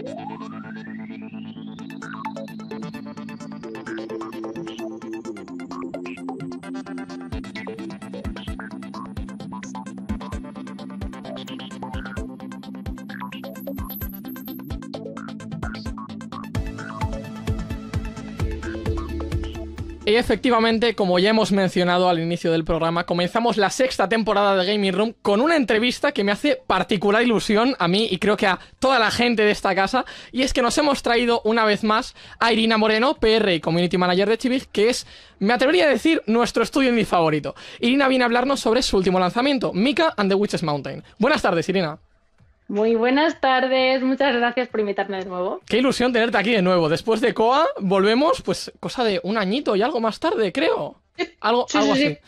Thank you. Y efectivamente, como ya hemos mencionado al inicio del programa, comenzamos la sexta temporada de Gaming Room con una entrevista que me hace particular ilusión a mí y creo que a toda la gente de esta casa. Y es que nos hemos traído una vez más a Irina Moreno, PR y Community Manager de Chivig, que es, me atrevería a decir, nuestro estudio indie favorito. Irina viene a hablarnos sobre su último lanzamiento, Mika and the Witches Mountain. Buenas tardes, Irina. Muy buenas tardes, muchas gracias por invitarme de nuevo. Qué ilusión tenerte aquí de nuevo. Después de COA volvemos, pues cosa de un añito y algo más tarde, creo. Algo, así. Sí.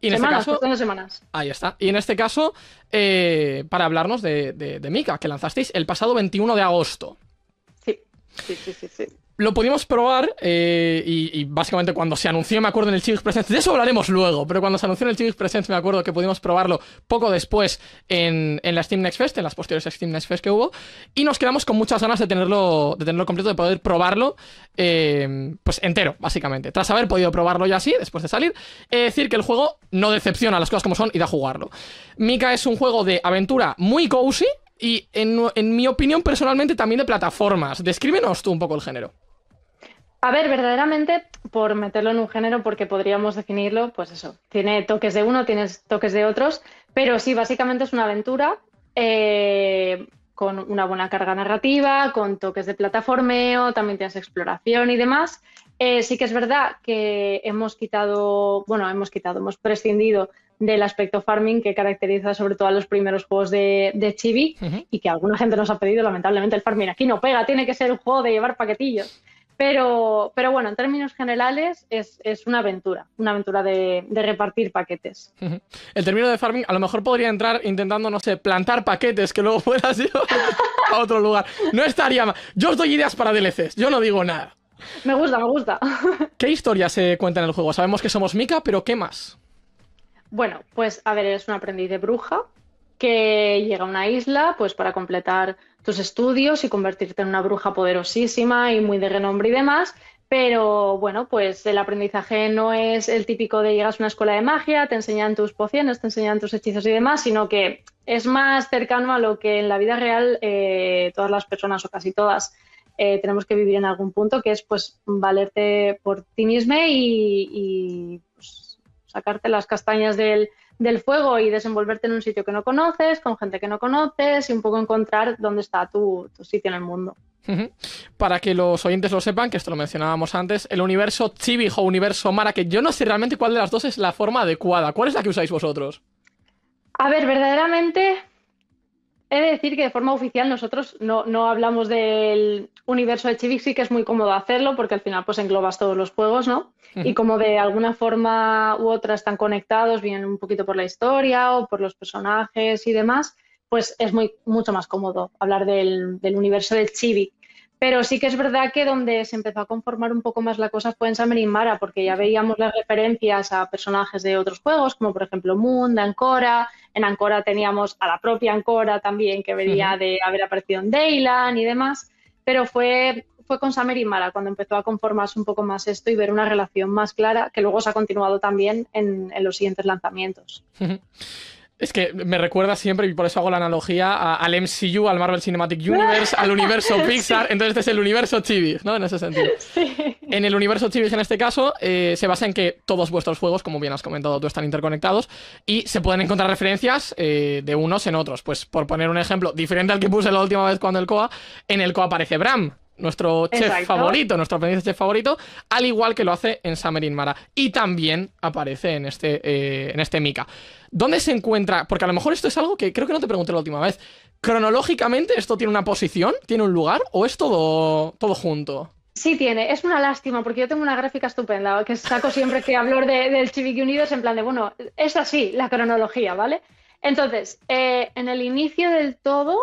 Y en este semanas, este caso, semanas. Ahí está. Y en este caso, eh, para hablarnos de, de Mika, que lanzasteis el pasado 21 de agosto. Sí, sí, Lo pudimos probar eh, y, básicamente cuando se anunció, me acuerdo en el Civic Presence, de eso hablaremos luego, pero cuando se anunció en el Civic Presence me acuerdo que pudimos probarlo poco después en, la Steam Next Fest, en las posteriores Steam Next Fest que hubo, y nos quedamos con muchas ganas de tenerlo, de tenerlo completo, de poder probarlo eh, pues entero, básicamente. Tras haber podido probarlo ya así, después de salir, decir que el juego no decepciona las cosas como son y da jugarlo. Mika es un juego de aventura muy cozy, y en, mi opinión personalmente también de plataformas. Descríbenos tú un poco el género. A ver, verdaderamente, por meterlo en un género, porque podríamos definirlo, pues eso, tiene toques de uno, tienes toques de otros, pero sí, básicamente es una aventura eh, con una buena carga narrativa, con toques de plataformeo, también tienes exploración y demás. Eh, sí que es verdad que hemos quitado, bueno, hemos quitado, hemos prescindido del aspecto farming que caracteriza sobre todo a los primeros juegos de, Chibi y que alguna gente nos ha pedido, lamentablemente, el farming aquí no pega, tiene que ser un juego de llevar paquetillos. Pero, pero bueno, en términos generales es, una aventura, una aventura de, repartir paquetes. El término de farming a lo mejor podría entrar intentando, no sé, plantar paquetes que luego puedas ir a otro lugar. No estaría mal. Yo os doy ideas para DLCs, yo no digo nada. Me gusta, me gusta. ¿Qué historia se cuenta en el juego? Sabemos que somos Mika, pero ¿qué más? Bueno, pues a ver, eres un aprendiz de bruja que llega a una isla pues para completar tus estudios y convertirte en una bruja poderosísima y muy de renombre y demás, pero bueno, pues el aprendizaje no es el típico de llegas a una escuela de magia, te enseñan tus pociones, te enseñan tus hechizos y demás, sino que es más cercano a lo que en la vida real eh, todas las personas o casi todas eh, tenemos que vivir en algún punto, que es pues valerte por ti misma y sacarte las castañas del, fuego y desenvolverte en un sitio que no conoces, con gente que no conoces y un poco encontrar dónde está tu, tu, sitio en el mundo. Para que los oyentes lo sepan, que esto lo mencionábamos antes, el universo Chibi o universo Mara, que yo no sé realmente cuál de las dos es la forma adecuada. ¿Cuál es la que usáis vosotros? A ver, verdaderamente He de decir que de forma oficial nosotros no, hablamos del universo de Chivix, sí que es muy cómodo hacerlo porque al final pues englobas todos los juegos, ¿no? Y como de alguna forma u otra están conectados, vienen un poquito por la historia o por los personajes y demás, pues es muy, mucho más cómodo hablar del, universo de Chibi. Pero sí que es verdad que donde se empezó a conformar un poco más la cosa fue en Summer in Mara, porque ya veíamos las referencias a personajes de otros juegos, como por ejemplo Moon, Ancora. En Ancora teníamos a la propia Ancora también, que venía de haber aparecido en Dayland y demás. Pero fue, fue con Summer in Mara cuando empezó a conformarse un poco más esto y ver una relación más clara, que luego se ha continuado también en, los siguientes lanzamientos. Es que me recuerda siempre, y por eso hago la analogía, al MCU, al Marvel Cinematic Universe, al universo Pixar. Entonces, este es el universo Chibi, ¿no? En ese sentido. Sí. En el universo Chibi, en este caso, eh, se basa en que todos vuestros juegos, como bien has comentado tú, están interconectados y se pueden encontrar referencias eh, de unos en otros. Pues, por poner un ejemplo diferente al que puse la última vez cuando el COA, en el COA aparece Bram, nuestro chef favorito, nuestro aprendiz chef favorito, al igual que lo hace en Summer in Mara. Y también aparece en este, eh, en este Mika. ¿Dónde se encuentra? Porque a lo mejor esto es algo que creo que no te pregunté la última vez. ¿Cronológicamente esto tiene una posición? ¿Tiene un lugar? ¿O es todo, todo junto? Sí tiene, es una lástima porque yo tengo una gráfica estupenda que saco siempre que hablo del Chivik Unidos en plan de, bueno, es así la cronología, ¿vale? Entonces, eh, en el inicio del todo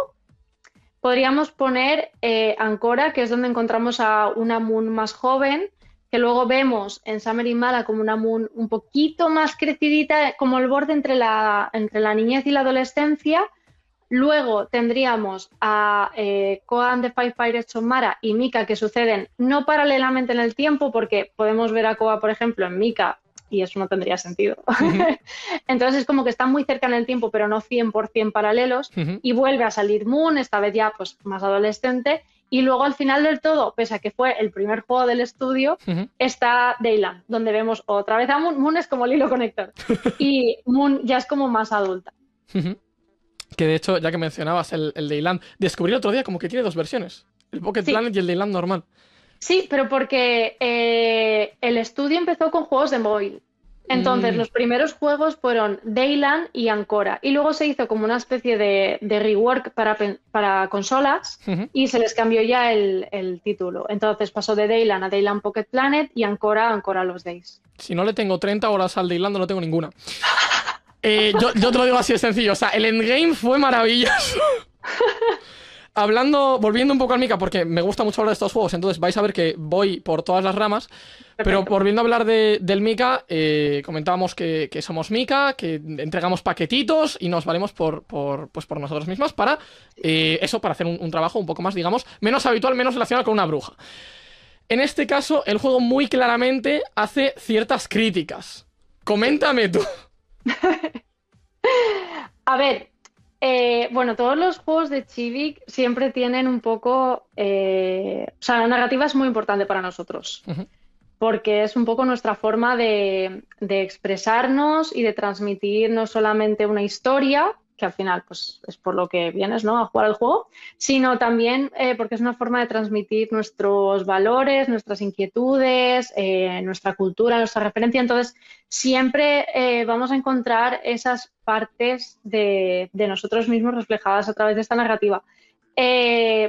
Podríamos poner eh, Ancora, que es donde encontramos a una Moon más joven, que luego vemos en Summer y Mala como una Moon un poquito más crecidita, como el borde entre la, entre la niñez y la adolescencia. Luego tendríamos a eh, Koan de Five Pirates of y Mika que suceden no paralelamente en el tiempo, porque podemos ver a Koa, por ejemplo, en Mika y eso no tendría sentido. Entonces es como que están muy cerca en el tiempo, pero no 100% paralelos, y vuelve a salir Moon, esta vez ya pues más adolescente, y luego al final del todo, pese a que fue el primer juego del estudio, está Dayland, donde vemos otra vez a Moon. Moon es como el hilo conector. y Moon ya es como más adulta. Que de hecho, ya que mencionabas el, el Dayland, descubrí el otro día como que tiene dos versiones. El Pocket Planet y el Dayland normal. Sí, pero porque eh, el estudio empezó con juegos de móvil. Entonces, mm. los primeros juegos fueron Dayland y Ancora. Y luego se hizo como una especie de, rework para, para consolas y se les cambió ya el, título. Entonces pasó de Dayland a Dayland Pocket Planet y Ancora a Ancora Los Days. Si no le tengo 30 horas al Dayland, no tengo ninguna. Eh, yo, yo te lo digo así de sencillo. O sea, el endgame fue maravilloso. hablando, volviendo un poco al Mika, porque me gusta mucho hablar de estos juegos, entonces vais a ver que voy por todas las ramas. Pero volviendo a hablar del Mika, eh, comentábamos que, somos Mika, que entregamos paquetitos y nos valemos por, por pues por nosotros mismas para eh, eso, para hacer un, un, trabajo un poco más, digamos, menos habitual, menos relacionado con una bruja. En este caso, el juego muy claramente hace ciertas críticas. Coméntame tú. a ver, eh, bueno, todos los juegos de Chivik siempre tienen un poco. Eh, o sea, la narrativa es muy importante para nosotros. Porque es un poco nuestra forma de, expresarnos y de transmitir no solamente una historia, que al final pues, es por lo que vienes ¿no? a jugar al juego, sino también eh, porque es una forma de transmitir nuestros valores, nuestras inquietudes, eh, nuestra cultura, nuestra referencia. Entonces, siempre eh, vamos a encontrar esas partes de, nosotros mismos reflejadas a través de esta narrativa.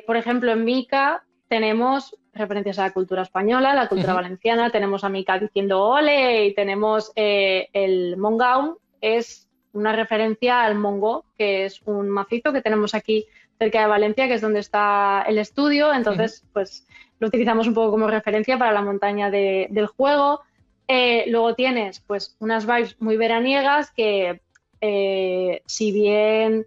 por ejemplo, en Mica tenemos referencias a la cultura española, la cultura valenciana, tenemos a Mica diciendo ole y tenemos el Mongaum, es una referencia al Mongo, que es un macizo que tenemos aquí cerca de Valencia, que es donde está el estudio. Entonces, pues lo utilizamos un poco como referencia para la montaña del juego. Eh, luego tienes pues unas vibes muy veraniegas que eh, si bien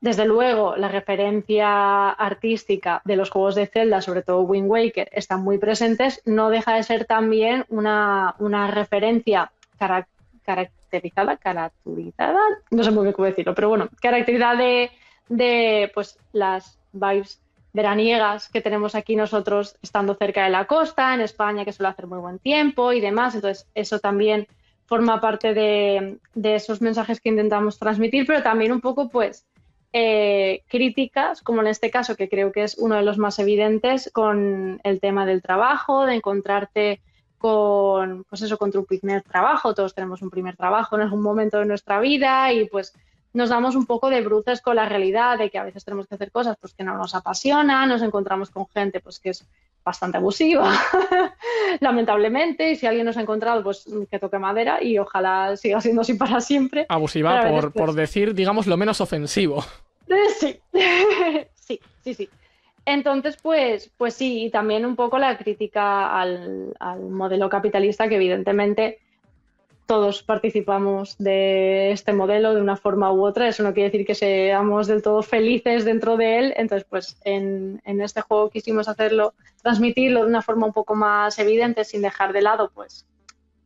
desde luego la referencia artística de los juegos de Zelda, sobre todo Wind Waker, están muy presentes, no deja de ser también una, una referencia característica caracterizada, caracterizada, no sé muy bien cómo decirlo, pero bueno, caracterizada de, pues las vibes veraniegas que tenemos aquí nosotros estando cerca de la costa, en España que suele hacer muy buen tiempo y demás. Entonces, eso también forma parte de, esos mensajes que intentamos transmitir, pero también un poco, pues, eh, críticas, como en este caso, que creo que es uno de los más evidentes, con el tema del trabajo, de encontrarte con, pues eso, con tu primer trabajo, todos tenemos un primer trabajo en algún momento de nuestra vida y pues nos damos un poco de bruces con la realidad de que a veces tenemos que hacer cosas pues que no nos apasionan, nos encontramos con gente pues que es bastante abusiva, lamentablemente, y si alguien nos ha encontrado, pues que toque madera y ojalá siga siendo así para siempre. Abusiva, por, pues por, decir, digamos, lo menos ofensivo. sí, sí, sí. Entonces, pues, pues sí, y también un poco la crítica al, modelo capitalista, que evidentemente todos participamos de este modelo de una forma u otra. Eso no quiere decir que seamos del todo felices dentro de él. Entonces, pues en, en, este juego quisimos hacerlo, transmitirlo de una forma un poco más evidente, sin dejar de lado, pues,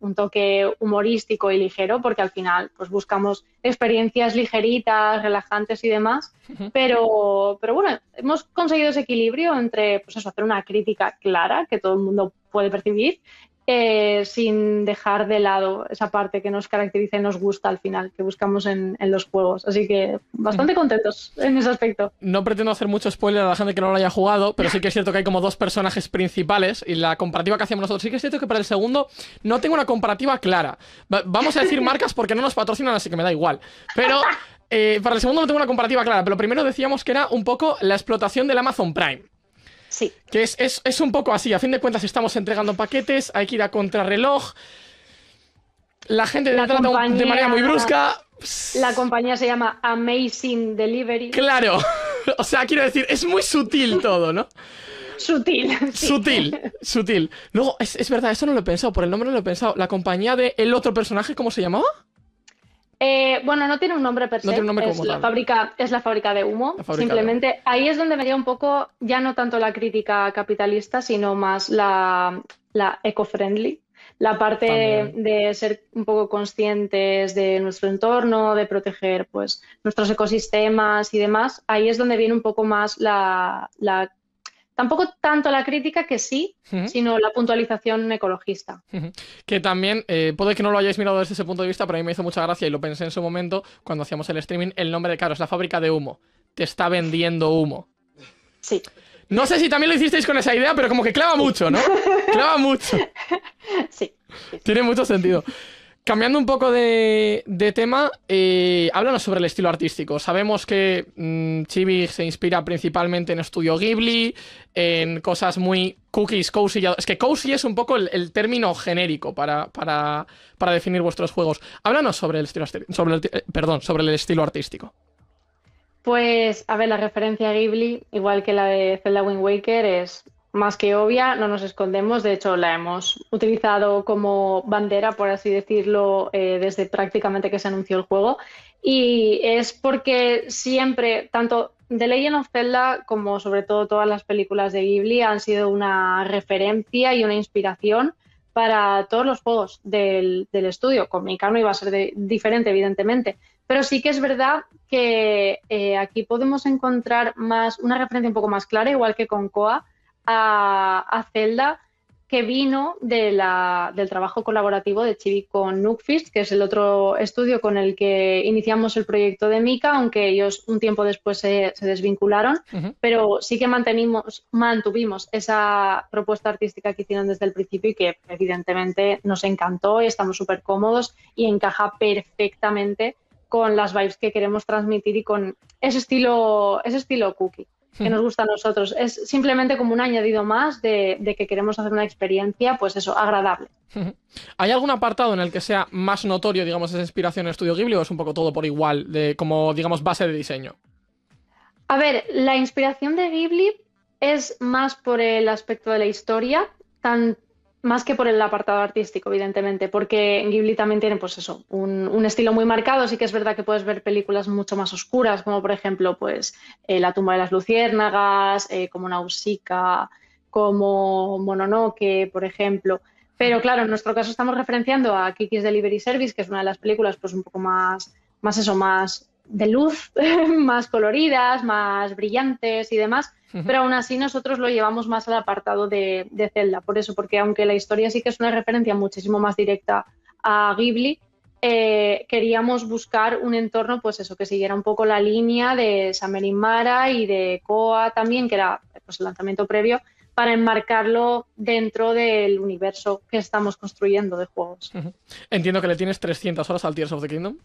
un toque humorístico y ligero, porque al final pues buscamos experiencias ligeritas, relajantes y demás, pero, pero bueno, hemos conseguido ese equilibrio entre pues eso, hacer una crítica clara que todo el mundo puede percibir eh, sin dejar de lado esa parte que nos caracteriza y nos gusta al final, que buscamos en, los juegos. Así que bastante contentos en ese aspecto. No pretendo hacer mucho spoiler a la gente que no lo haya jugado, pero sí que es cierto que hay como dos personajes principales y la comparativa que hacíamos nosotros. Sí que es cierto que para el segundo no tengo una comparativa clara. vamos a decir marcas porque no nos patrocinan, así que me da igual. Pero. Eh, para el segundo no tengo una comparativa clara, pero primero decíamos que era un poco la explotación del Amazon Prime. Que es, un poco así. A fin de cuentas, estamos entregando paquetes, hay que ir a contrarreloj. La gente la trata de manera muy brusca. La compañía se llama Amazing Delivery. Claro. O sea, quiero decir, es muy sutil todo, ¿no? Sutil. Sutil, sutil. Luego, es, verdad, eso no lo he pensado, por el nombre no lo he pensado. La compañía de el otro personaje, ¿cómo se llamaba? Eh, bueno, no tiene un nombre per es, la Fábrica, es la fábrica de humo. Simplemente ahí es donde me un poco ya no tanto la crítica capitalista, sino más la, eco-friendly. La parte de ser un poco conscientes de nuestro entorno, de proteger pues, nuestros ecosistemas y demás, ahí es donde viene un poco más la, la tampoco tanto la crítica que sí, sino la puntualización ecologista. Que también, eh, puede que no lo hayáis mirado desde ese punto de vista, pero a mí me hizo mucha gracia y lo pensé en su momento cuando hacíamos el streaming, el nombre de, Carlos es la fábrica de humo. Te está vendiendo humo. Sí. No sé si también lo hicisteis con esa idea, pero como que clava mucho, ¿no? clava mucho. sí. Tiene mucho sentido. Cambiando un poco de, tema, eh, háblanos sobre el estilo artístico. Sabemos que mm, Chibi se inspira principalmente en estudio Ghibli, en cosas muy cookies, cozy. Es que cozy es un poco el, término genérico para, para, definir vuestros juegos. Háblanos sobre el estilo, eh, sobre el estilo artístico. Pues, a ver, la referencia a Ghibli, igual que la de Zelda Wind Waker, es más que obvia, no nos escondemos. De hecho, la hemos utilizado como bandera, por así decirlo, eh, desde prácticamente que se anunció el juego. Y es porque siempre, tanto The Legend of Zelda como sobre todo todas las películas de Ghibli han sido una referencia y una inspiración para todos los juegos del, estudio. Con Mika iba a ser diferente, evidentemente. Pero sí que es verdad que eh, aquí podemos encontrar más una referencia un poco más clara, igual que con Koa, a, Zelda que vino de la, del trabajo colaborativo de Chibi con Nookfist, que es el otro estudio con el que iniciamos el proyecto de Mika, aunque ellos un tiempo después se, desvincularon, pero sí que mantenimos, mantuvimos esa propuesta artística que hicieron desde el principio y que evidentemente nos encantó y estamos súper cómodos y encaja perfectamente con las vibes que queremos transmitir y con ese estilo, ese estilo cookie que nos gusta a nosotros. Es simplemente como un añadido más de, que queremos hacer una experiencia, pues eso, agradable. ¿Hay algún apartado en el que sea más notorio, digamos, esa inspiración en Estudio Ghibli o es un poco todo por igual, de, como, digamos, base de diseño? A ver, la inspiración de Ghibli es más por el aspecto de la historia, tanto más que por el apartado artístico, evidentemente, porque Ghibli también tiene, pues eso, un, estilo muy marcado. Sí que es verdad que puedes ver películas mucho más oscuras, como por ejemplo, pues, eh, La tumba de las luciérnagas, eh, como Nausicaa, como Mononoke, por ejemplo. Pero claro, en nuestro caso estamos referenciando a Kiki's Delivery Service, que es una de las películas, pues, un poco más, más eso, más de luz, más coloridas, más brillantes y demás, pero aún así nosotros lo llevamos más al apartado de, Zelda, por eso, porque aunque la historia sí que es una referencia muchísimo más directa a Ghibli, eh, queríamos buscar un entorno, pues eso, que siguiera un poco la línea de Samerin Mara y de Koa también, que era pues, el lanzamiento previo, para enmarcarlo dentro del universo que estamos construyendo de juegos. Entiendo que le tienes 300 horas al Tears of the Kingdom.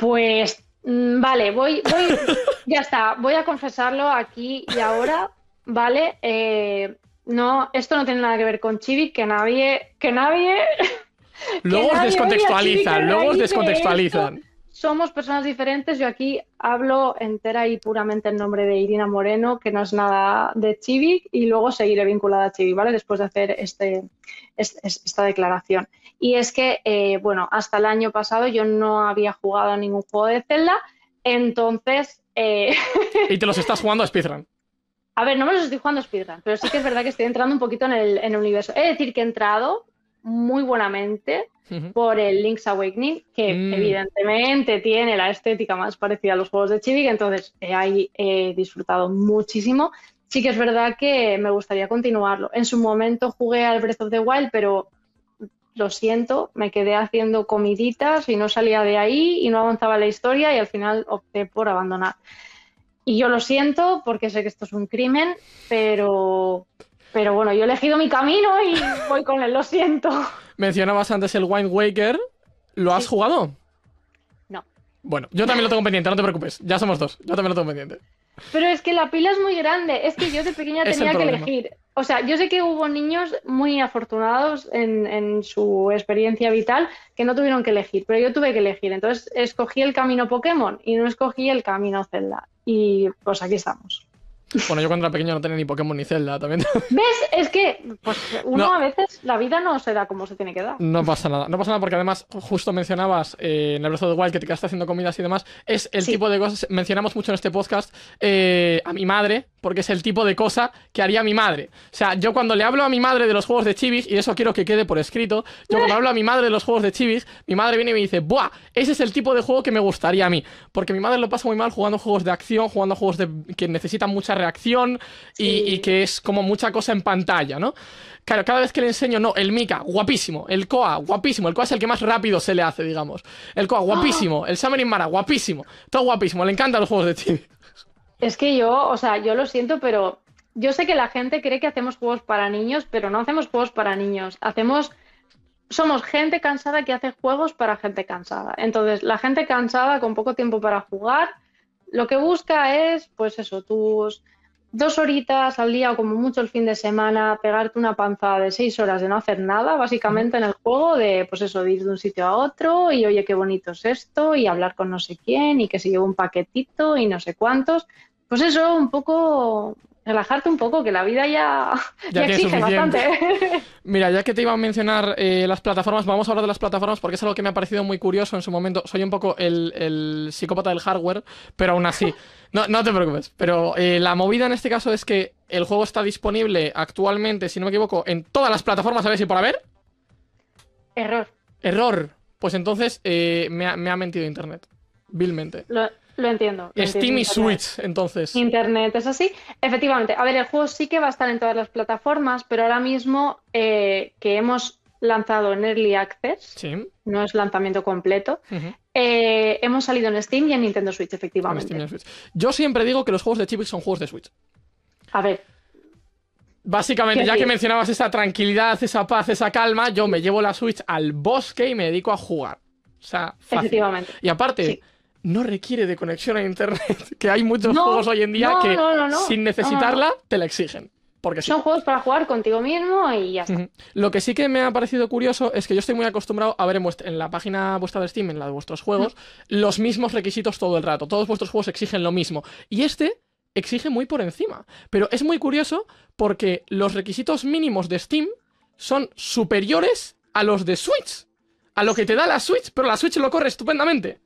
Pues mm, vale, voy, voy ya está, voy a confesarlo aquí y ahora, ¿vale? Eh, no, esto no tiene nada que ver con Chibi, que nadie, que nadie... Luego os descontextualizan, luego os descontextualizan somos personas diferentes. Yo aquí hablo entera y puramente en nombre de Irina Moreno, que no es nada de Chivi, y luego seguiré vinculada a Chivi, ¿vale? Después de hacer este, esta declaración. Y es que, eh, bueno, hasta el año pasado yo no había jugado ningún juego de Zelda, entonces... Eh, y te los estás jugando a Speedrun. A ver, no me los estoy jugando a Speedrun, pero sí que es verdad que estoy entrando un poquito en el, universo. Es decir que he entrado muy buenamente por el Link's Awakening, que mm. evidentemente tiene la estética más parecida a los juegos de Chibi, entonces ahí he disfrutado muchísimo. Sí que es verdad que me gustaría continuarlo. En su momento jugué al Breath of the Wild, pero lo siento, me quedé haciendo comiditas y no salía de ahí y no avanzaba la historia y al final opté por abandonar. Y yo lo siento porque sé que esto es un crimen, pero pero bueno, yo he elegido mi camino y voy con él, lo siento. Mencionabas antes el Wind Waker. ¿Lo has jugado? No. Bueno, yo también lo tengo pendiente, no te preocupes. Ya somos dos. Yo también lo tengo pendiente. Pero es que la pila es muy grande. Es que yo de pequeña tenía que elegir. O sea, yo sé que hubo niños muy afortunados en, en, su experiencia vital que no tuvieron que elegir, pero yo tuve que elegir. Entonces escogí el camino Pokémon y no escogí el camino Zelda. Y pues aquí estamos. Bueno, yo cuando era pequeño no tenía ni Pokémon ni Zelda también. ¿Ves? Es que pues, uno a veces la vida no se da como se tiene que dar. No pasa nada. No pasa nada porque además, justo mencionabas eh, en el brazo de Wild que te quedaste haciendo comidas y demás. Es el tipo de cosas. Mencionamos mucho en este podcast eh, a mi madre, porque es el tipo de cosa que haría mi madre. O sea, yo cuando le hablo a mi madre de los juegos de Chibis, y eso quiero que quede por escrito, yo cuando hablo a mi madre de los juegos de Chibis, mi madre viene y me dice, ¡buah! Ese es el tipo de juego que me gustaría a mí. Porque mi madre lo pasa muy mal jugando juegos de acción, jugando juegos de... que necesitan mucha reacción y, que es como mucha cosa en pantalla, ¿no? Claro, cada vez que le enseño, no, el Mika, guapísimo, el Koa, guapísimo, el Koa es el que más rápido se le hace, digamos. El Koa, guapísimo, ah. el Summoning Mara, guapísimo, todo guapísimo, le encantan los juegos de ti. Es que yo, o sea, yo lo siento, pero yo sé que la gente cree que hacemos juegos para niños, pero no hacemos juegos para niños, hacemos somos gente cansada que hace juegos para gente cansada. Entonces, la gente cansada con poco tiempo para jugar lo que busca es, pues eso, tus dos horitas al día o como mucho el fin de semana, pegarte una panza de seis horas de no hacer nada, básicamente en el juego de, pues eso, de ir de un sitio a otro y oye, qué bonito es esto y hablar con no sé quién y que se lleve un paquetito y no sé cuántos. Pues eso, un poco relajarte un poco, que la vida ya, existe bastante. Mira, ya que te iba a mencionar eh, las plataformas, vamos a hablar de las plataformas porque es algo que me ha parecido muy curioso en su momento. Soy un poco el, psicópata del hardware, pero aún así, no, te preocupes. Pero eh, la movida en este caso es que el juego está disponible actualmente, si no me equivoco, en todas las plataformas, a ver si por haber. Error. Error. Pues entonces eh, me, ha, mentido Internet. Vilmente. Lo entiendo. Steam y Switch, entonces. Internet, es así. Efectivamente. A ver, el juego sí que va a estar en todas las plataformas, pero ahora mismo eh, que hemos lanzado en Early Access, no es lanzamiento completo, eh, hemos salido en Steam y en Nintendo Switch, efectivamente. Yo siempre digo que los juegos de Chipix son juegos de Switch. A ver, Básicamente, ya que mencionabas esa tranquilidad, esa paz, esa calma, yo me llevo la Switch al bosque y me dedico a jugar. O sea, Efectivamente. Y aparte, no requiere de conexión a internet, que hay muchos juegos hoy en día que sin necesitarla te la exigen. Porque Son juegos para jugar contigo mismo y ya está. Lo que sí que me ha parecido curioso es que yo estoy muy acostumbrado a ver en, la página vuestra de Steam, en la de vuestros juegos, los mismos requisitos todo el rato. Todos vuestros juegos exigen lo mismo. Y este exige muy por encima. Pero es muy curioso porque los requisitos mínimos de Steam son superiores a los de Switch. A lo que te da la Switch, pero la Switch lo corre estupendamente.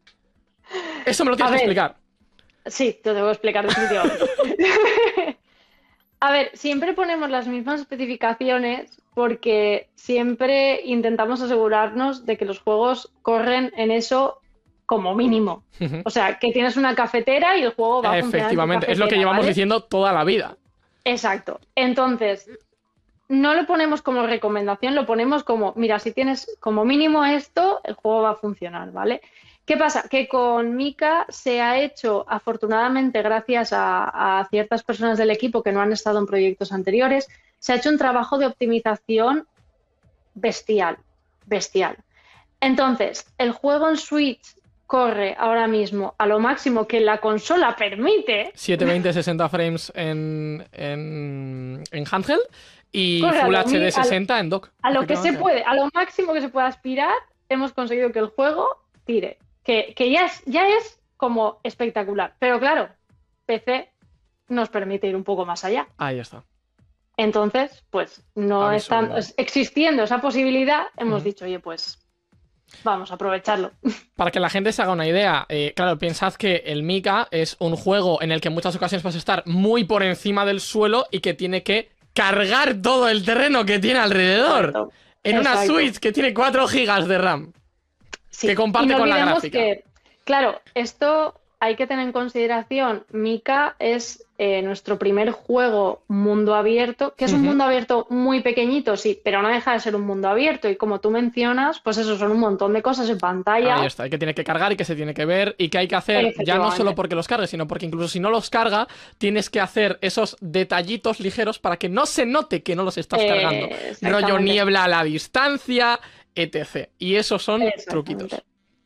Eso me lo tienes que explicar. Sí, te lo debo explicar definitivamente. A ver, siempre ponemos las mismas especificaciones porque siempre intentamos asegurarnos de que los juegos corren en eso como mínimo. O sea, que tienes una cafetera y el juego va a funcionar. Efectivamente, es lo que llevamos diciendo toda la vida. Exacto. Entonces, no lo ponemos como recomendación, lo ponemos como, mira, si tienes como mínimo esto, el juego va a funcionar, ¿vale? ¿Qué pasa? Que con Mika se ha hecho, afortunadamente, gracias a, ciertas personas del equipo que no han estado en proyectos anteriores, se ha hecho un trabajo de optimización bestial, bestial. Entonces, el juego en Switch corre ahora mismo a lo máximo que la consola permite. 720 60 frames en, en, handheld y Full HD 60 en dock. A lo que se puede, a lo máximo que se pueda aspirar, hemos conseguido que el juego tire que, ya, es, ya es como espectacular. Pero claro, PC nos permite ir un poco más allá. Ahí está. Entonces, pues no están existiendo esa posibilidad, hemos dicho, oye, pues vamos a aprovecharlo. Para que la gente se haga una idea, eh, claro, piensad que el Mika es un juego en el que en muchas ocasiones vas a estar muy por encima del suelo y que tiene que cargar todo el terreno que tiene alrededor. En una Switch que tiene 4 GB de RAM. Sí. Que comparte con la gráfica. Que, claro, esto hay que tener en consideración, Mika es eh, nuestro primer juego mundo abierto, que es un mundo abierto muy pequeñito, sí, pero no deja de ser un mundo abierto. Y como tú mencionas, pues eso son un montón de cosas en pantalla. Ahí está, hay que tiene que cargar y que se tiene que ver y que hay que hacer, ya no solo porque los cargue, sino porque incluso si no los carga, tienes que hacer esos detallitos ligeros para que no se note que no los estás cargando. Eh, Rollo niebla a la distancia, etc. Y esos son truquitos.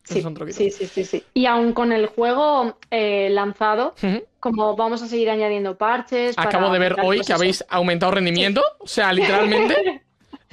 Sí, sí, sí, sí, Y aún con el juego eh, lanzado, como vamos a seguir añadiendo parches. Acabo de ver hoy que habéis aumentado rendimiento. O sea, literalmente.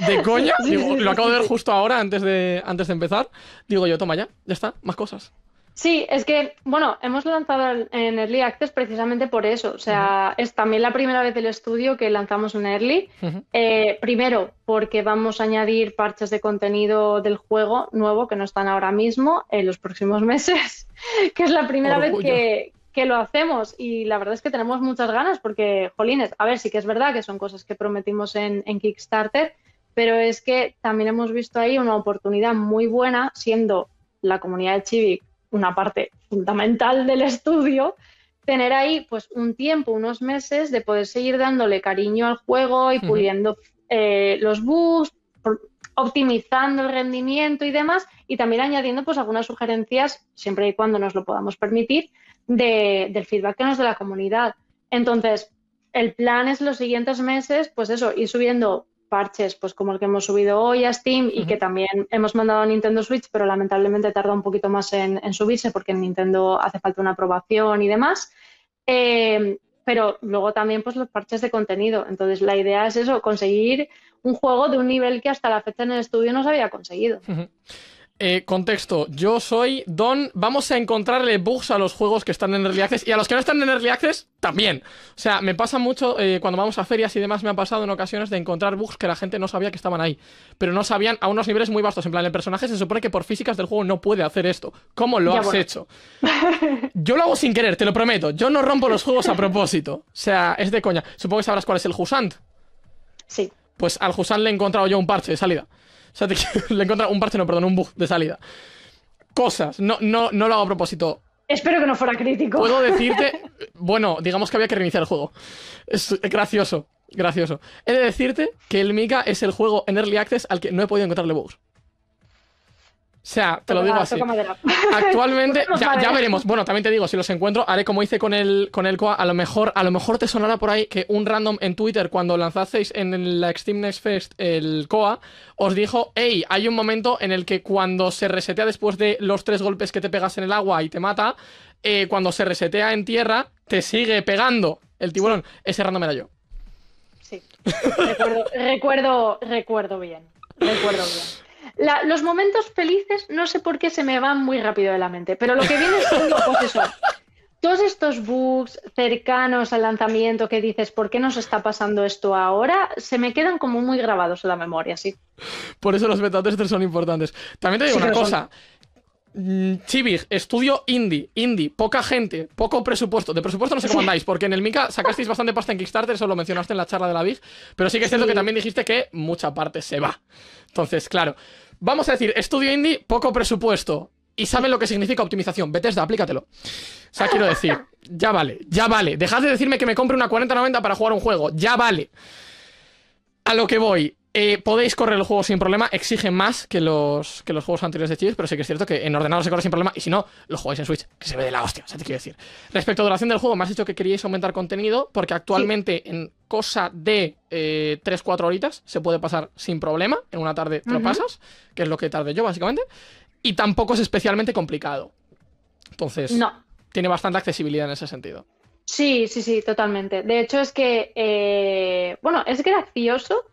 de coña. lo acabo de ver justo ahora, antes de, antes de empezar. Digo yo, toma ya, ya está, más cosas. Sí, es que, bueno, hemos lanzado en Early Access precisamente por eso. O sea, es también la primera vez del estudio que lanzamos en Early. Eh, primero, porque vamos a añadir parches de contenido del juego nuevo que no están ahora mismo en los próximos meses, que es la primera vez que, lo hacemos y la verdad es que tenemos muchas ganas porque, jolines, a ver, sí que es verdad que son cosas que prometimos en, Kickstarter, pero es que también hemos visto ahí una oportunidad muy buena siendo la comunidad de Chivic una parte fundamental del estudio, tener ahí pues un tiempo, unos meses de poder seguir dándole cariño al juego y puliendo eh, los bugs, optimizando el rendimiento y demás, y también añadiendo pues algunas sugerencias, siempre y cuando nos lo podamos permitir, del feedback que nos da la comunidad. Entonces, el plan es los siguientes meses, pues eso, ir subiendo parches, pues como el que hemos subido hoy a Steam y que también hemos mandado a Nintendo Switch, pero lamentablemente tarda un poquito más en, subirse porque en Nintendo hace falta una aprobación y demás. Eh, pero luego también pues los parches de contenido. Entonces la idea es eso, conseguir un juego de un nivel que hasta la fecha en el estudio no se había conseguido. Eh, contexto, yo soy Don. Vamos a encontrarle bugs a los juegos que están en Early Access y a los que no están en Early Access también. O sea, me pasa mucho eh, cuando vamos a ferias y demás, me ha pasado en ocasiones de encontrar bugs que la gente no sabía que estaban ahí, pero no sabían a unos niveles muy vastos. En plan, el personaje se supone que por físicas del juego no puede hacer esto. ¿Cómo lo has hecho? Yo lo hago sin querer, te lo prometo. Yo no rompo los juegos a propósito. O sea, es de coña. Supongo que sabrás cuál es el Husant. Sí. Pues al Husant le he encontrado yo un parche de salida. O sea, le encuentras un parche, no, perdón, un bug de salida. Cosas. No, no, no lo hago a propósito. Espero que no fuera crítico. Puedo decirte. bueno, digamos que había que reiniciar el juego. Es gracioso. Gracioso. He de decirte que el Mika es el juego en Early Access al que no he podido encontrarle bugs. O sea, te lo digo así. Actualmente, ya, veremos. Bueno, también te digo, si los encuentro, haré como hice con el, con el Coa. A lo mejor, a lo mejor te sonará por ahí que un random en Twitter, cuando lanzasteis en la Extreme Next Fest el Coa, os dijo, hey, hay un momento en el que cuando se resetea después de los tres golpes que te pegas en el agua y te mata, eh, cuando se resetea en tierra, te sigue pegando el tiburón. Ese random era yo. Sí. recuerdo, recuerdo, recuerdo bien. Recuerdo bien los momentos felices no sé por qué se me van muy rápido de la mente, pero lo que viene es pues eso, todos estos bugs cercanos al lanzamiento que dices, ¿por qué nos está pasando esto ahora? Se me quedan como muy grabados en la memoria, sí. Por eso los beta testers son importantes. También te digo una cosa. Mm, Chivig, estudio indie, indie, poca gente, poco presupuesto. De presupuesto no sé cómo andáis, porque en el Mika sacasteis bastante pasta en Kickstarter, eso lo mencionaste en la charla de la Big, pero sí que es cierto que también dijiste que mucha parte se va. Entonces, claro, vamos a decir, estudio indie, poco presupuesto. Y saben lo que significa optimización. Bethesda, aplícatelo. O sea, quiero decir, ya vale, ya vale. Dejad de decirme que me compre una 4090 para jugar un juego, ya vale. A lo que voy, eh, podéis correr el juego sin problema, exige más que los, que los juegos anteriores de Switch pero sí que es cierto que en ordenador se corre sin problema y si no, lo jugáis en Switch, que se ve de la hostia, o sea, te quiero decir. Respecto a duración del juego, me has dicho que queríais aumentar contenido, porque actualmente en cosa de 3-4 eh, horitas se puede pasar sin problema, en una tarde te lo pasas, que es lo que tarde yo básicamente, y tampoco es especialmente complicado. Entonces, no. tiene bastante accesibilidad en ese sentido. Sí, sí, sí, totalmente. De hecho, es que, eh, bueno, es gracioso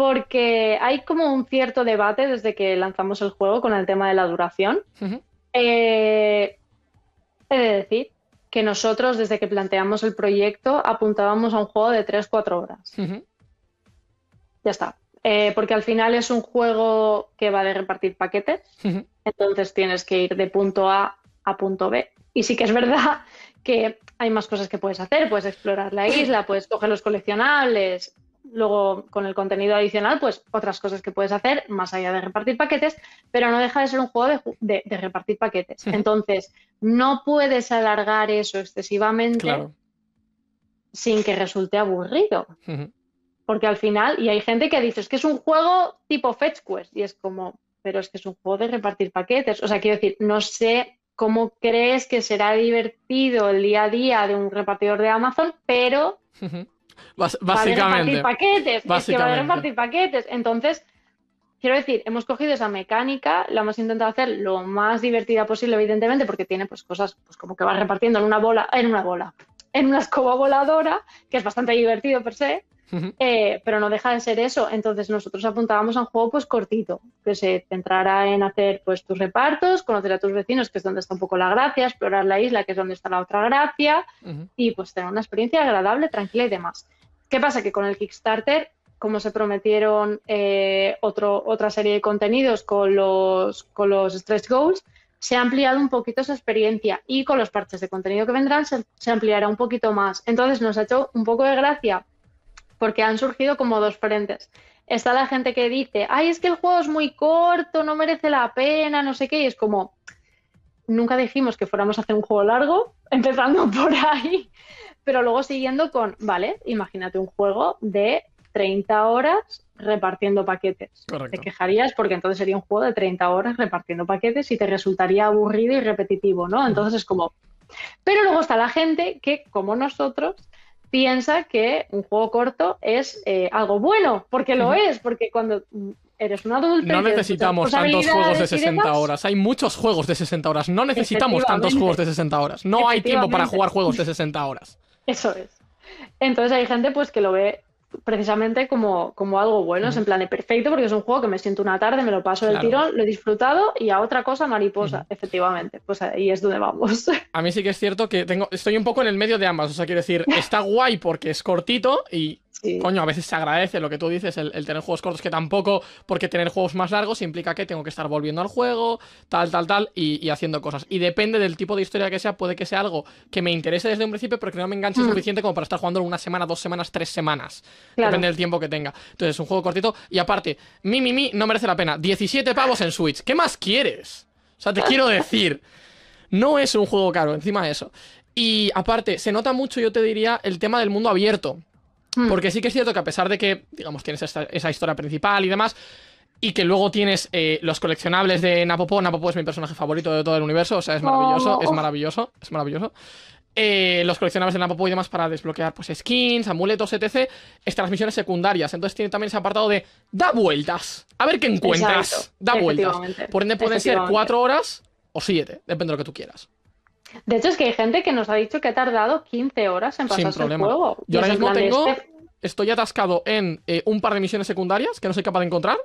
porque hay como un cierto debate desde que lanzamos el juego con el tema de la duración. Es eh, he de decir que nosotros desde que planteamos el proyecto apuntábamos a un juego de 3-4 horas. Ya está. Eh, porque al final es un juego que va de repartir paquetes, entonces tienes que ir de punto A a punto B. Y sí que es verdad que hay más cosas que puedes hacer, puedes explorar la isla, puedes coger los coleccionables, Luego, con el contenido adicional, pues otras cosas que puedes hacer más allá de repartir paquetes, pero no deja de ser un juego de, repartir paquetes. Entonces, no puedes alargar eso excesivamente sin que resulte aburrido. Porque al final, y hay gente que dice, es que es un juego tipo Fetch Quest, y es como, pero es que es un juego de repartir paquetes. O sea, quiero decir, no sé cómo crees que será divertido el día a día de un repartidor de Amazon, pero básicamente. Va paquetes, que va a repartir paquetes. Entonces, quiero decir, hemos cogido esa mecánica, la hemos intentado hacer lo más divertida posible, evidentemente, porque tiene pues cosas pues como que va repartiendo en una bola, en una bola, en una escoba voladora, que es bastante divertido per se, eh, pero no deja de ser eso. Entonces nosotros apuntábamos a un juego pues cortito, que se centrará en hacer pues tus repartos, conocer a tus vecinos, que es donde está un poco la gracia, explorar la isla, que es donde está la otra gracia, y pues tener una experiencia agradable, tranquila y demás. ¿Qué pasa? Que con el Kickstarter, como se prometieron eh, otra serie de contenidos con los, con los stretch goals, se ha ampliado un poquito esa experiencia y con los parches de contenido que vendrán se ampliará un poquito más. Entonces nos ha hecho un poco de gracia porque han surgido como dos frentes. Está la gente que dice, ay, es que el juego es muy corto, no merece la pena, no sé qué, y es como, nunca dijimos que fuéramos a hacer un juego largo, empezando por ahí, pero luego siguiendo con, vale, imagínate un juego de 30 horas repartiendo paquetes. Te quejarías porque entonces sería un juego de 30 horas repartiendo paquetes y te resultaría aburrido y repetitivo, ¿no? Entonces es como... Pero luego está la gente que, como nosotros, piensa que un juego corto es eh, algo bueno, porque lo es, porque cuando eres un adulto... No necesitamos tantos juegos de 60 horas, hay muchos juegos de 60 horas, no necesitamos tantos juegos de 60 horas, no hay tiempo para jugar juegos de 60 horas. Eso es. Entonces hay gente pues que lo ve precisamente como, como algo bueno. Es en plan perfecto porque es un juego que me siento una tarde, me lo paso del tirón, lo he disfrutado y a otra cosa mariposa, efectivamente. Pues ahí es donde vamos. A mí sí que es cierto que tengo, estoy un poco en el medio de ambas. O sea, quiero decir, está guay porque es cortito y Coño, a veces se agradece lo que tú dices, el, tener juegos cortos, que tampoco, porque tener juegos más largos implica que tengo que estar volviendo al juego, tal, tal, tal, y, haciendo cosas. Y depende del tipo de historia que sea, puede que sea algo que me interese desde un principio, pero que no me enganche mm. suficiente como para estar jugando una semana, dos semanas, tres semanas. Depende del tiempo que tenga. Entonces, un juego cortito. Y aparte, mi, mi, mi, no merece la pena. 17 pavos en Switch. ¿Qué más quieres? O sea, te quiero decir. No es un juego caro, encima de eso. Y aparte, se nota mucho, yo te diría, el tema del mundo abierto. Hmm. Porque sí que es cierto que a pesar de que, digamos, tienes esa historia principal y demás, y que luego tienes eh, los coleccionables de Napopo. Napopo es mi personaje favorito de todo el universo, o sea, es maravilloso, oh, es maravilloso, es maravilloso. Eh, los coleccionables de Napopo y demás para desbloquear pues, skins, amuletos, etc. Estas transmisiones misiones secundarias. Entonces tiene también ese apartado de da vueltas, a ver qué encuentras, da vueltas. Por ende pueden ser cuatro horas o siete, depende de lo que tú quieras. De hecho, es que hay gente que nos ha dicho que ha tardado 15 horas en pasar el juego. Yo ahora mismo tengo. Este- estoy atascado en eh, un par de misiones secundarias que no soy capaz de encontrar,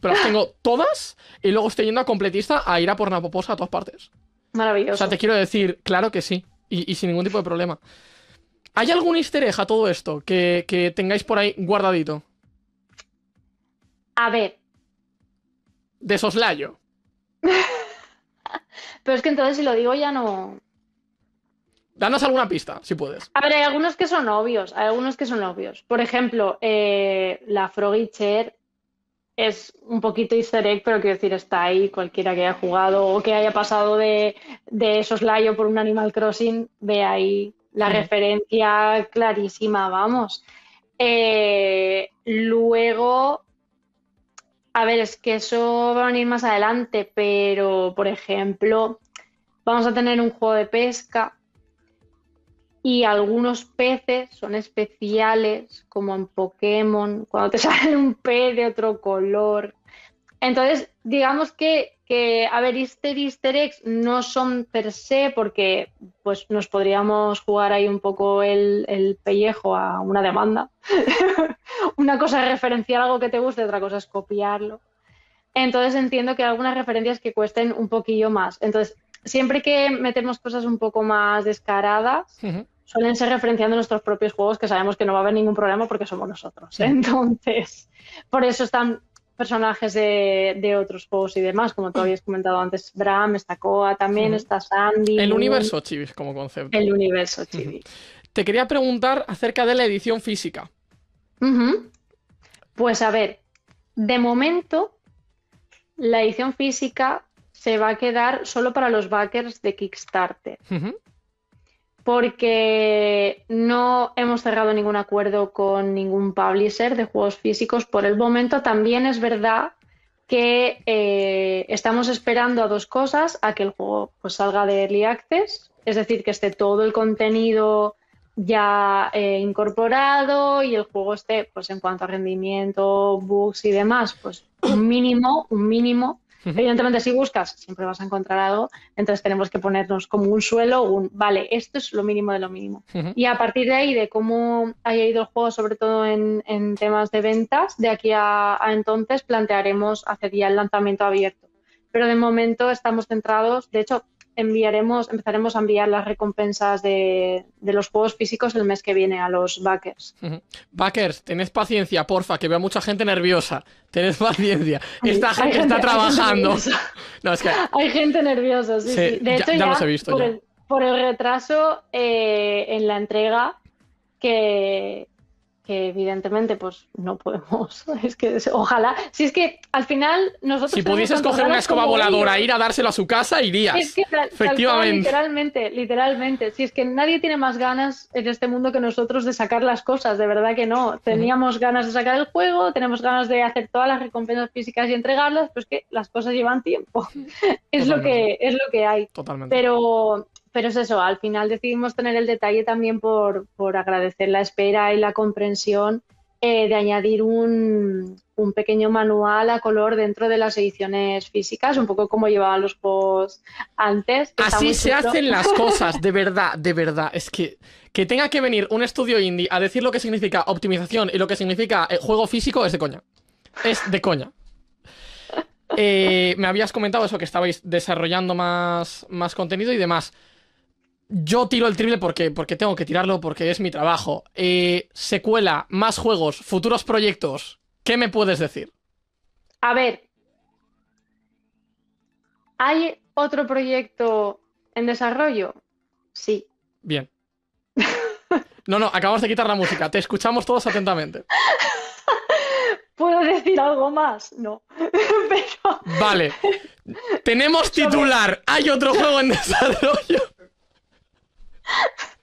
pero las tengo todas y luego estoy yendo a completista a ir a por Napoposa a todas partes. Maravilloso. O sea, te quiero decir, claro que sí, y, sin ningún tipo de problema. ¿Hay algún easter a todo esto que, que tengáis por ahí guardadito? A ver. De soslayo. Pero es que entonces si lo digo ya no. Danos alguna pista, si puedes. A ver, hay algunos que son obvios, hay algunos que son obvios. Por ejemplo, eh, la Froggy es un poquito easter egg, pero quiero decir, está ahí cualquiera que haya jugado o que haya pasado de, de soslayo por un Animal Crossing, ve ahí la referencia clarísima, vamos. Eh, luego, a ver, es que eso va a venir más adelante, pero, por ejemplo, vamos a tener un juego de pesca y algunos peces son especiales, como en Pokémon, cuando te sale un pez de otro color. Entonces, digamos que, que a ver, easter, easter no son per se, porque pues nos podríamos jugar ahí un poco el, pellejo a una demanda. una cosa es referenciar algo que te guste, otra cosa es copiarlo. Entonces entiendo que algunas referencias que cuesten un poquillo más. Entonces, siempre que metemos cosas un poco más descaradas, suelen ser referenciando nuestros propios juegos que sabemos que no va a haber ningún problema porque somos nosotros. Entonces, por eso están personajes de, otros juegos y demás, como tú habías comentado antes, Bram, está Koa también, está Sandy. El universo Chivis como concepto. El universo Chivis. Te quería preguntar acerca de la edición física. Pues a ver, de momento la edición física se va a quedar solo para los backers de Kickstarter porque no hemos cerrado ningún acuerdo con ningún publisher de juegos físicos por el momento. También es verdad que eh, estamos esperando a dos cosas, a que el juego pues, salga de Early Access, es decir, que esté todo el contenido ya eh, incorporado y el juego esté, pues en cuanto a rendimiento, bugs y demás, pues un mínimo, un mínimo Evidentemente, si buscas, siempre vas a encontrar algo. Entonces, tenemos que ponernos como un suelo, un, vale, esto es lo mínimo de lo mínimo. Y a partir de ahí, de cómo haya ido el juego, sobre todo en, temas de ventas, de aquí a, entonces plantearemos hacer ya el lanzamiento abierto. Pero de momento estamos centrados, de hecho, enviaremos, empezaremos a enviar las recompensas de, los juegos físicos el mes que viene a los backers. Backers, tened paciencia, porfa, que veo mucha gente nerviosa. Tened paciencia. Esta gente, está trabajando. Hay gente nerviosa, sí, De hecho, ya, los he visto. Por, El, por el retraso eh, en la entrega que, que evidentemente pues no podemos. Es que ojalá, si es que al final nosotros Si pudieses coger una escoba voladora, ir a dárselo a su casa, irías. Efectivamente. literalmente, literalmente, si es que nadie tiene más ganas en este mundo que nosotros de sacar las cosas, de verdad que no. Teníamos ganas de sacar el juego, tenemos ganas de hacer todas las recompensas físicas y entregarlas, pues que las cosas llevan tiempo. es lo que es lo que hay. Totalmente. Pero pero es eso, al final decidimos tener el detalle también por, por agradecer la espera y la comprensión eh, de añadir un, un, pequeño manual a color dentro de las ediciones físicas, un poco como llevaban los juegos antes. Así se hacen las cosas, de verdad, de verdad. Es que que tenga que venir un estudio indie a decir lo que significa optimización y lo que significa eh, juego físico es de coña. Es de coña. Eh, me habías comentado eso, que estabais desarrollando más, más contenido y demás yo tiro el triple porque, porque tengo que tirarlo, porque es mi trabajo. Eh, secuela, más juegos, futuros proyectos. ¿Qué me puedes decir? A ver. ¿Hay otro proyecto en desarrollo? Sí. Bien. No, no, acabamos de quitar la música. Te escuchamos todos atentamente. ¿Puedo decir algo más? No. Vale. Tenemos titular. Hay otro juego en desarrollo.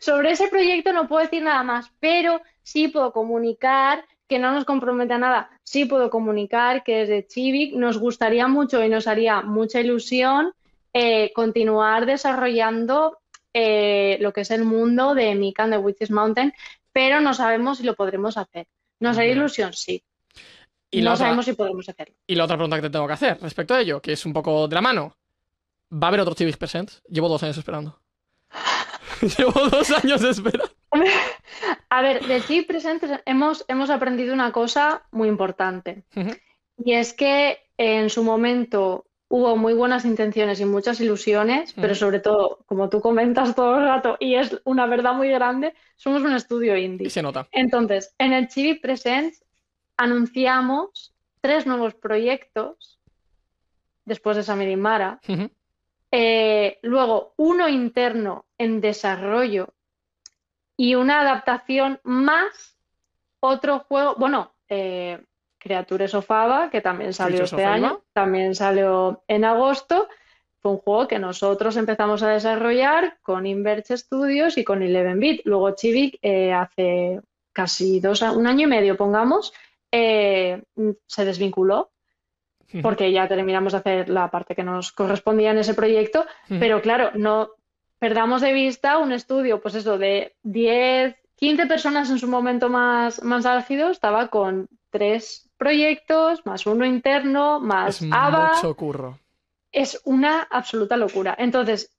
Sobre ese proyecto no puedo decir nada más, pero sí puedo comunicar que no nos compromete a nada. Sí puedo comunicar que desde Chivik nos gustaría mucho y nos haría mucha ilusión eh, continuar desarrollando eh, lo que es el mundo de Mikan de Witches Mountain, pero no sabemos si lo podremos hacer. Nos haría ilusión, sí. Y no sabemos si podremos hacerlo. Y la otra pregunta que te tengo que hacer respecto a ello, que es un poco de la mano. Va a haber otro Chibi Presents. Llevo dos años esperando. Llevo dos años esperando. A ver, de Chibi Presents hemos, hemos aprendido una cosa muy importante. Y es que en su momento hubo muy buenas intenciones y muchas ilusiones, pero sobre todo, como tú comentas todo el rato, y es una verdad muy grande, somos un estudio indie. Y se nota. Entonces, en el Chibi Presents anunciamos tres nuevos proyectos después de Samirimara. y eh, luego uno interno en desarrollo y una adaptación más otro juego, bueno, eh, Creatures of Ava, que también salió este año, también salió en agosto. Fue un juego que nosotros empezamos a desarrollar con Inverge Studios y con 11-bit. Luego Chivik eh, hace casi dos, un año y medio, pongamos, eh, se desvinculó porque ya terminamos de hacer la parte que nos correspondía en ese proyecto, pero claro, no perdamos de vista un estudio, pues eso, de 10, 15 personas en su momento más, más álgido, estaba con tres proyectos, más uno interno, más es Es una absoluta locura. Entonces,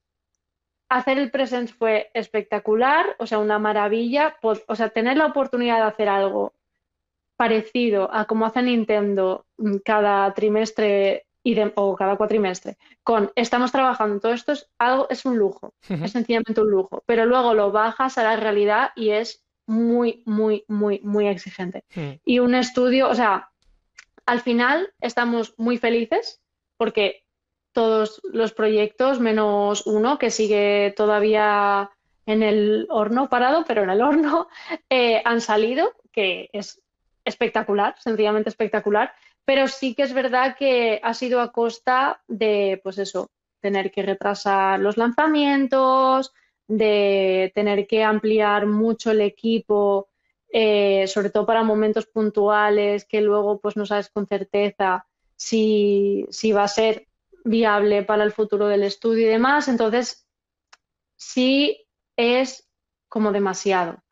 hacer el presence fue espectacular, o sea, una maravilla. O sea, tener la oportunidad de hacer algo parecido a como hace Nintendo mm, cada trimestre o cada cuatrimestre con estamos trabajando todo esto es algo es un lujo es sencillamente un lujo pero luego lo bajas a la realidad y es muy muy muy muy exigente mm. y un estudio o sea al final estamos muy felices porque todos los proyectos menos uno que sigue todavía en el horno parado pero en el horno eh, han salido que es espectacular, sencillamente espectacular, pero sí que es verdad que ha sido a costa de, pues eso, tener que retrasar los lanzamientos, de tener que ampliar mucho el equipo, eh, sobre todo para momentos puntuales que luego pues no sabes con certeza si, si va a ser viable para el futuro del estudio y demás. Entonces, sí es como demasiado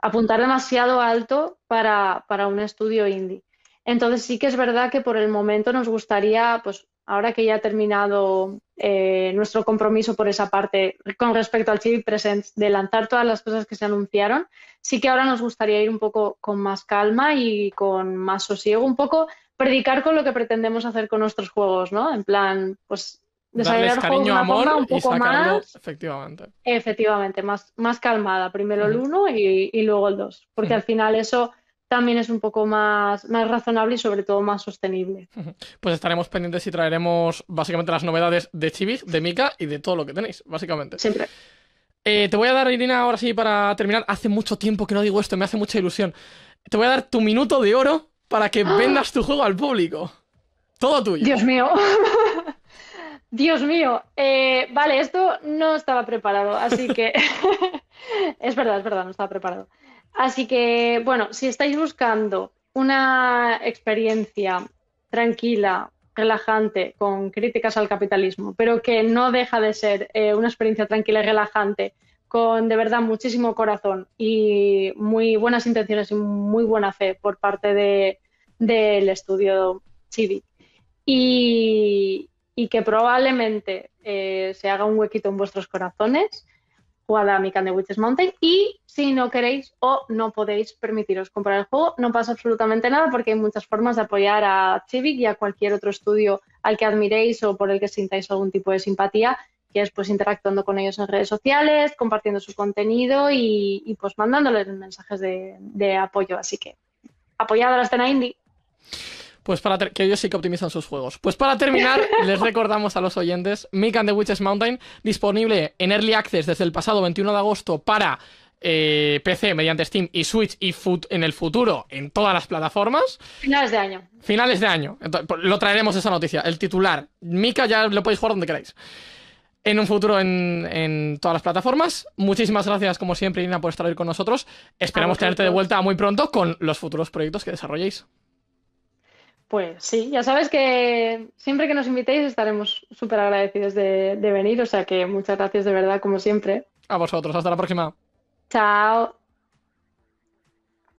apuntar demasiado alto para, un estudio indie. Entonces sí que es verdad que por el momento nos gustaría, pues ahora que ya ha terminado eh, nuestro compromiso por esa parte con respecto al Chibi Presents, de lanzar todas las cosas que se anunciaron, sí que ahora nos gustaría ir un poco con más calma y con más sosiego, un poco predicar con lo que pretendemos hacer con nuestros juegos, ¿no? En plan, pues desarrollar cariño, amor un poco y sacarlo, más. Efectivamente. Efectivamente, más, más calmada. Primero el uno y, luego el dos. Porque al final eso también es un poco más, más razonable y sobre todo más sostenible. Pues estaremos pendientes y traeremos básicamente las novedades de Chivis, de Mika y de todo lo que tenéis, básicamente. Siempre. Eh, te voy a dar, Irina, ahora sí, para terminar. Hace mucho tiempo que no digo esto, me hace mucha ilusión. Te voy a dar tu minuto de oro para que ¡Ah! vendas tu juego al público. Todo tuyo. Dios mío. Dios mío, eh, vale, esto no estaba preparado, así que es verdad, es verdad, no estaba preparado. Así que, bueno, si estáis buscando una experiencia tranquila, relajante, con críticas al capitalismo, pero que no deja de ser eh, una experiencia tranquila y relajante, con de verdad muchísimo corazón y muy buenas intenciones y muy buena fe por parte del estudio Civic. Y, y que probablemente eh, se haga un huequito en vuestros corazones, jugad a Mi de Witches Mountain y si no queréis o no podéis permitiros comprar el juego, no pasa absolutamente nada porque hay muchas formas de apoyar a Civic y a cualquier otro estudio al que admiréis o por el que sintáis algún tipo de simpatía, que es pues interactuando con ellos en redes sociales, compartiendo su contenido y, pues mandándoles mensajes de, de apoyo. Así que apoyad a la escena indie. Pues para que ellos sí que optimizan sus juegos. Pues para terminar, les recordamos a los oyentes Mika and the Witches Mountain, disponible en Early Access desde el pasado 21 de agosto para eh, PC mediante Steam y Switch y en el futuro en todas las plataformas. Finales de año. Finales de año. Pues, lo traeremos esa noticia. El titular. Mika ya lo podéis jugar donde queráis. En un futuro en, todas las plataformas. Muchísimas gracias, como siempre, Ina, por estar hoy con nosotros. Esperamos tenerte de vuelta muy pronto con los futuros proyectos que desarrolléis. Pues sí, ya sabes que siempre que nos invitéis estaremos súper agradecidos de, de venir, o sea que muchas gracias de verdad, como siempre. A vosotros, hasta la próxima. Chao.